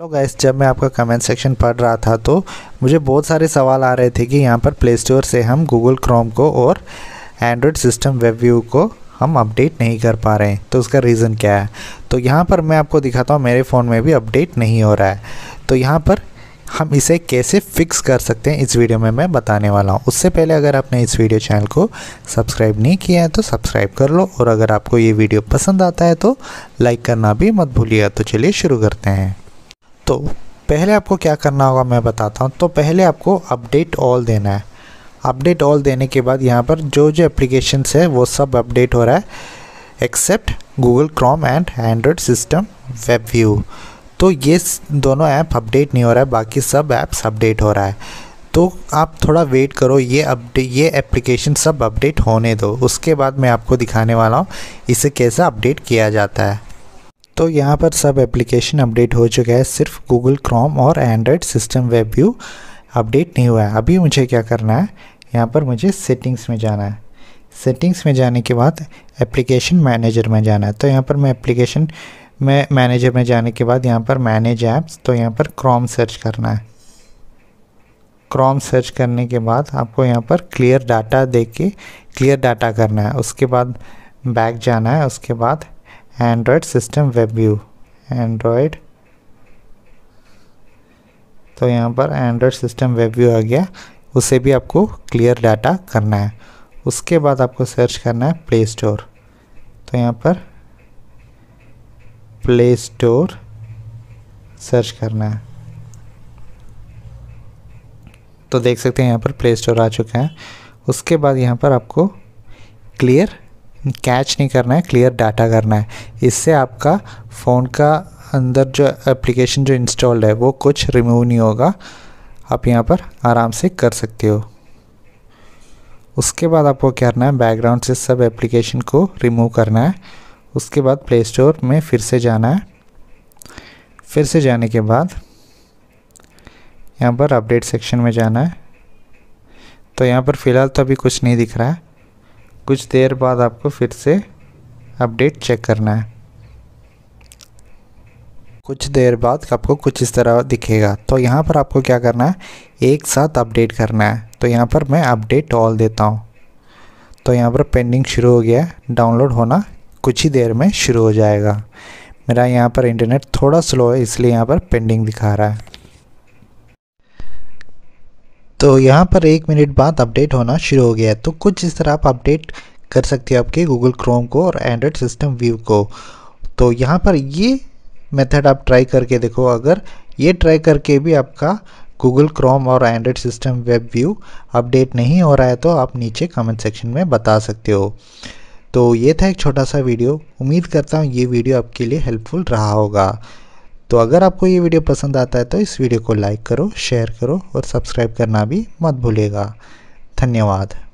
तो गैस जब मैं आपका कमेंट सेक्शन पढ़ रहा था तो मुझे बहुत सारे सवाल आ रहे थे कि यहाँ पर प्ले स्टोर से हम गूगल क्रोम को और एंड्रॉयड सिस्टम वेब व्यू को हम अपडेट नहीं कर पा रहे हैं तो उसका रीज़न क्या है तो यहाँ पर मैं आपको दिखाता हूँ मेरे फ़ोन में भी अपडेट नहीं हो रहा है तो यहाँ पर हम इसे कैसे फिक्स कर सकते हैं इस वीडियो में मैं बताने वाला हूँ उससे पहले अगर आपने इस वीडियो चैनल को सब्सक्राइब नहीं किया है तो सब्सक्राइब कर लो और अगर आपको ये वीडियो पसंद आता है तो लाइक करना भी मत भूलिएगा तो चलिए शुरू करते हैं तो पहले आपको क्या करना होगा मैं बताता हूँ तो पहले आपको अपडेट ऑल देना है अपडेट ऑल देने के बाद यहाँ पर जो जो एप्लीकेशन है वो सब अपडेट हो रहा है except Google Chrome and Android system web view तो ये दोनों ऐप अपडेट नहीं हो रहा है बाकी सब ऐप्स अपडेट हो रहा है तो आप थोड़ा वेट करो ये अपडेट ये एप्लीकेशन सब अपडेट होने दो उसके बाद मैं आपको दिखाने वाला हूँ इसे कैसे अपडेट किया जाता है तो यहाँ पर सब एप्लीकेशन अपडेट हो चुका है सिर्फ गूगल क्रोम और Android system web view update नहीं हुआ है अभी मुझे क्या करना है यहाँ पर मुझे सेटिंग्स में जाना है सेटिंग्स में जाने के बाद एप्लीकेशन मैनेजर में जाना है तो यहाँ पर मैं एप्लीकेशन में मैनेजर में जाने के बाद यहाँ पर मैनेज ऐप्स तो यहाँ पर क्रोम सर्च करना है क्रोम सर्च करने के बाद आपको यहाँ पर क्लियर डाटा दे के क्लियर डाटा करना है उसके बाद बैक जाना है उसके बाद Android system web view Android तो यहाँ पर एंड्रॉयड सिस्टम वेब व्यू आ गया उसे भी आपको क्लियर डाटा करना है उसके बाद आपको सर्च करना है प्ले स्टोर तो यहाँ पर प्ले स्टोर सर्च करना है तो देख सकते हैं यहाँ पर प्ले स्टोर आ चुका है उसके बाद यहाँ पर आपको क्लियर कैच नहीं करना है क्लियर डाटा करना है इससे आपका फ़ोन का अंदर जो एप्लीकेशन जो इंस्टॉल्ड है वो कुछ रिमूव नहीं होगा आप यहाँ पर आराम से कर सकते हो उसके बाद आपको क्या करना है बैकग्राउंड से सब एप्लीकेशन को रिमूव करना है उसके बाद प्ले स्टोर में फिर से जाना है फिर से जाने के बाद यहाँ पर अपडेट सेक्शन में जाना है तो यहाँ पर फ़िलहाल तो अभी कुछ नहीं दिख रहा है कुछ देर बाद आपको फिर से अपडेट चेक करना है कुछ देर बाद आपको कुछ इस तरह दिखेगा तो यहाँ पर आपको क्या करना है एक साथ अपडेट करना है तो यहाँ पर मैं अपडेट ऑल देता हूँ तो यहाँ पर पेंडिंग शुरू हो गया है डाउनलोड होना कुछ ही देर में शुरू हो जाएगा मेरा यहाँ पर इंटरनेट थोड़ा स्लो है इसलिए यहाँ पर पेंडिंग दिखा रहा है तो यहाँ पर एक मिनट बाद अपडेट होना शुरू हो गया है तो कुछ इस तरह आप अपडेट कर सकते हो आपके गूगल क्रोम को और एंड्रॉयड सिस्टम व्यू को तो यहाँ पर ये मेथड आप ट्राई करके देखो अगर ये ट्राई करके भी आपका गूगल क्रोम और Android system web view update नहीं हो रहा है तो आप नीचे कमेंट सेक्शन में बता सकते हो तो ये था एक छोटा सा वीडियो उम्मीद करता हूँ ये वीडियो आपके लिए हेल्पफुल रहा होगा तो अगर आपको ये वीडियो पसंद आता है तो इस वीडियो को लाइक करो शेयर करो और सब्सक्राइब करना भी मत भूलेगा धन्यवाद